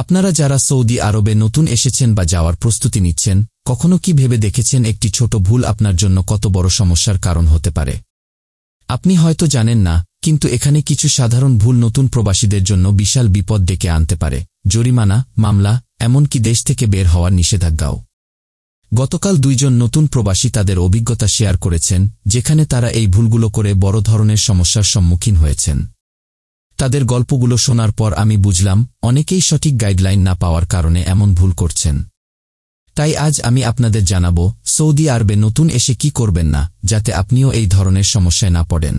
আপনারা যারা সৌদি আরবে নতুন এসেছেন বা যাওয়ার প্রস্তুতি নিচ্ছেন কখনো কি ভেবে দেখেছেন একটি ছোট ভুল আপনার জন্য কত বড় সমস্যার কারণ হতে পারে আপনি হয়তো জানেন না কিন্তু এখানে কিছু সাধারণ ভুল নতুন প্রবাসীদের জন্য বিশাল বিপদ ডেকে আনতে পারে জরিমানা মামলা এমনকি দেশ থেকে বের হওয়ার নিষেধাজ্ঞাও গতকাল দুইজন নতুন প্রবাসী তাদের অভিজ্ঞতা শেয়ার করেছেন যেখানে তারা এই ভুলগুলো করে বড় ধরনের সমস্যার সম্মুখীন হয়েছেন তাদের গল্পগুলো শোনার পর আমি বুঝলাম অনেকেই সঠিক গাইডলাইন না পাওয়ার কারণে এমন ভুল করছেন তাই আজ আমি আপনাদের জানাব সৌদি আরবে নতুন এসে কি করবেন না যাতে আপনিও এই ধরনের সমস্যায় না পড়েন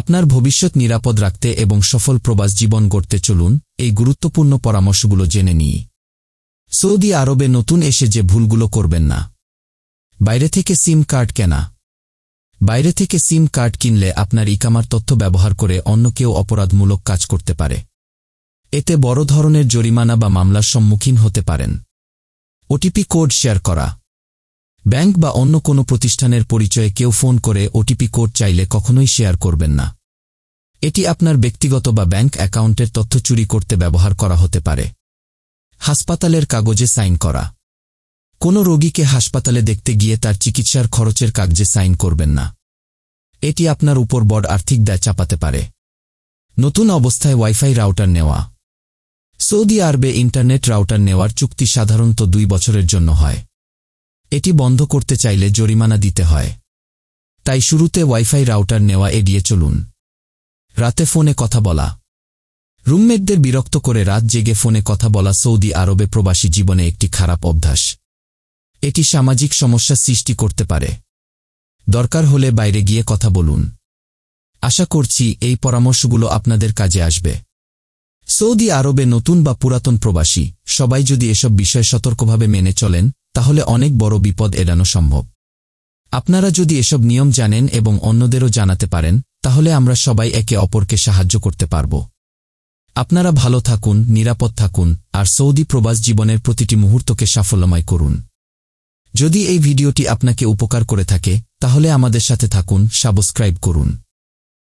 আপনার ভবিষ্যৎ নিরাপদ রাখতে এবং সফল প্রবাস জীবন গড়তে চলুন এই গুরুত্বপূর্ণ পরামর্শগুলো জেনে নিই সৌদি আরবে নতুন এসে যে ভুলগুলো করবেন না বাইরে থেকে সিম কার্ড কেনা বাইরে থেকে সিম কার্ড কিনলে আপনার ইকামার তথ্য ব্যবহার করে অন্য কেউ অপরাধমূলক কাজ করতে পারে এতে বড় ধরনের জরিমানা বা মামলার সম্মুখীন হতে পারেন ওটিপি কোড শেয়ার করা ব্যাংক বা অন্য কোনো প্রতিষ্ঠানের পরিচয়ে কেউ ফোন করে ওটিপি কোড চাইলে কখনোই শেয়ার করবেন না এটি আপনার ব্যক্তিগত বা ব্যাংক অ্যাকাউন্টের তথ্য চুরি করতে ব্যবহার করা হতে পারে হাসপাতালের কাগজে সাইন করা কোনো রোগীকে হাসপাতালে দেখতে গিয়ে তার চিকিৎসার খরচের কাগজে সাইন করবেন না এটি আপনার উপর বড় আর্থিক দায় চাপাতে পারে নতুন অবস্থায় ওয়াইফাই রাউটার নেওয়া সৌদি আরবে ইন্টারনেট রাউটার নেওয়ার চুক্তি সাধারণত দুই বছরের জন্য হয় এটি বন্ধ করতে চাইলে জরিমানা দিতে হয় তাই শুরুতে ওয়াইফাই রাউটার নেওয়া এড়িয়ে চলুন রাতে ফোনে কথা বলা রুমমেটদের বিরক্ত করে রাত জেগে ফোনে কথা বলা সৌদি আরবে প্রবাসী জীবনে একটি খারাপ অভ্যাস এটি সামাজিক সমস্যা সৃষ্টি করতে পারে দরকার হলে বাইরে গিয়ে কথা বলুন আশা করছি এই পরামর্শগুলো আপনাদের কাজে আসবে সৌদি আরবে নতুন বা পুরাতন প্রবাসী সবাই যদি এসব বিষয় সতর্কভাবে মেনে চলেন তাহলে অনেক বড় বিপদ এড়ানো সম্ভব আপনারা যদি এসব নিয়ম জানেন এবং অন্যদেরও জানাতে পারেন তাহলে আমরা সবাই একে অপরকে সাহায্য করতে পারব আপনারা ভালো থাকুন নিরাপদ থাকুন আর সৌদি প্রবাস জীবনের প্রতিটি মুহূর্তকে সাফল্যময় করুন যদি এই ভিডিওটি আপনাকে উপকার করে থাকে তাহলে আমাদের সাথে থাকুন সাবস্ক্রাইব করুন